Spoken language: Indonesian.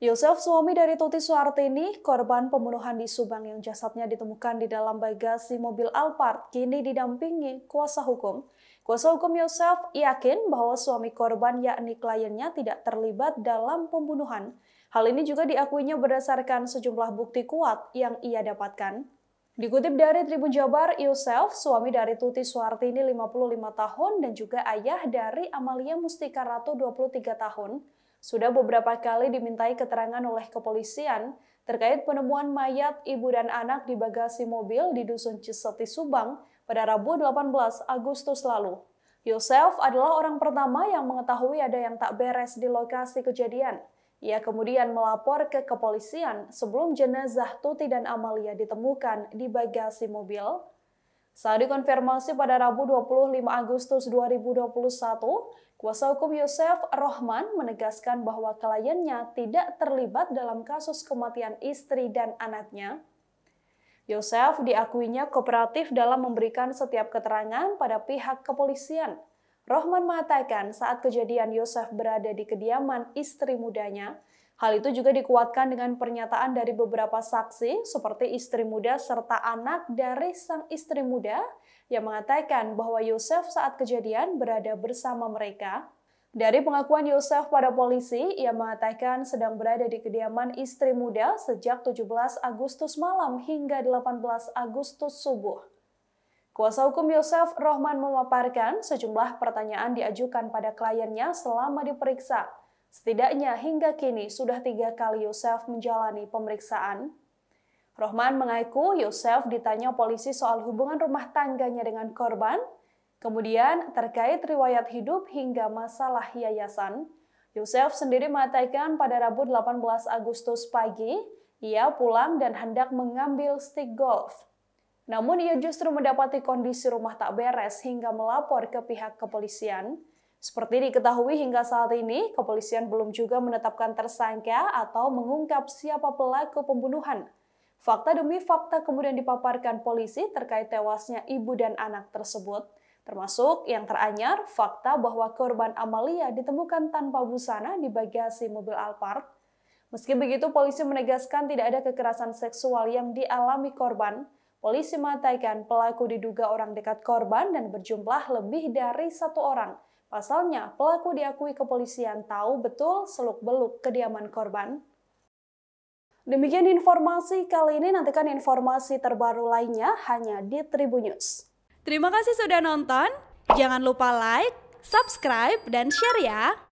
Yosef, suami dari Tuti Suartini, korban pembunuhan di Subang yang jasadnya ditemukan di dalam bagasi mobil Alphard, kini didampingi kuasa hukum. Kuasa hukum Yosef yakin bahwa suami korban yakni kliennya tidak terlibat dalam pembunuhan. Hal ini juga diakuinya berdasarkan sejumlah bukti kuat yang ia dapatkan. Dikutip dari Tribun Jabar, Yosef, suami dari Tuti Suartini 55 tahun dan juga ayah dari Amalia Mustika Ratu 23 tahun, sudah beberapa kali dimintai keterangan oleh kepolisian terkait penemuan mayat ibu dan anak di bagasi mobil di Dusun Ciseti, Subang pada Rabu 18 Agustus lalu. Yosef adalah orang pertama yang mengetahui ada yang tak beres di lokasi kejadian. Ia kemudian melapor ke kepolisian sebelum jenazah Tuti dan Amalia ditemukan di bagasi mobil saat dikonfirmasi pada Rabu 25 Agustus 2021, kuasa hukum Yosef Rohman menegaskan bahwa kliennya tidak terlibat dalam kasus kematian istri dan anaknya. Yosef diakuinya kooperatif dalam memberikan setiap keterangan pada pihak kepolisian. Rohman mengatakan saat kejadian Yosef berada di kediaman istri mudanya, Hal itu juga dikuatkan dengan pernyataan dari beberapa saksi seperti istri muda serta anak dari sang istri muda yang mengatakan bahwa Yosef saat kejadian berada bersama mereka. Dari pengakuan Yosef pada polisi, ia mengatakan sedang berada di kediaman istri muda sejak 17 Agustus malam hingga 18 Agustus subuh. Kuasa hukum Yosef Rohman memaparkan sejumlah pertanyaan diajukan pada kliennya selama diperiksa, Setidaknya hingga kini sudah tiga kali Yosef menjalani pemeriksaan. Rohman mengaku Yosef ditanya polisi soal hubungan rumah tangganya dengan korban, kemudian terkait riwayat hidup hingga masalah yayasan. Yosef sendiri mengatakan pada Rabu 18 Agustus pagi, ia pulang dan hendak mengambil stick golf. Namun ia justru mendapati kondisi rumah tak beres hingga melapor ke pihak kepolisian. Seperti diketahui hingga saat ini, kepolisian belum juga menetapkan tersangka atau mengungkap siapa pelaku pembunuhan. Fakta demi fakta kemudian dipaparkan polisi terkait tewasnya ibu dan anak tersebut, termasuk yang teranyar fakta bahwa korban Amalia ditemukan tanpa busana di bagasi mobil Alphard. Meski begitu, polisi menegaskan tidak ada kekerasan seksual yang dialami korban, Polisi mengatakan pelaku diduga orang dekat korban dan berjumlah lebih dari satu orang. Pasalnya, pelaku diakui kepolisian tahu betul seluk-beluk kediaman korban. Demikian informasi kali ini, nantikan informasi terbaru lainnya hanya di Tribun News. Terima kasih sudah nonton, jangan lupa like, subscribe, dan share ya!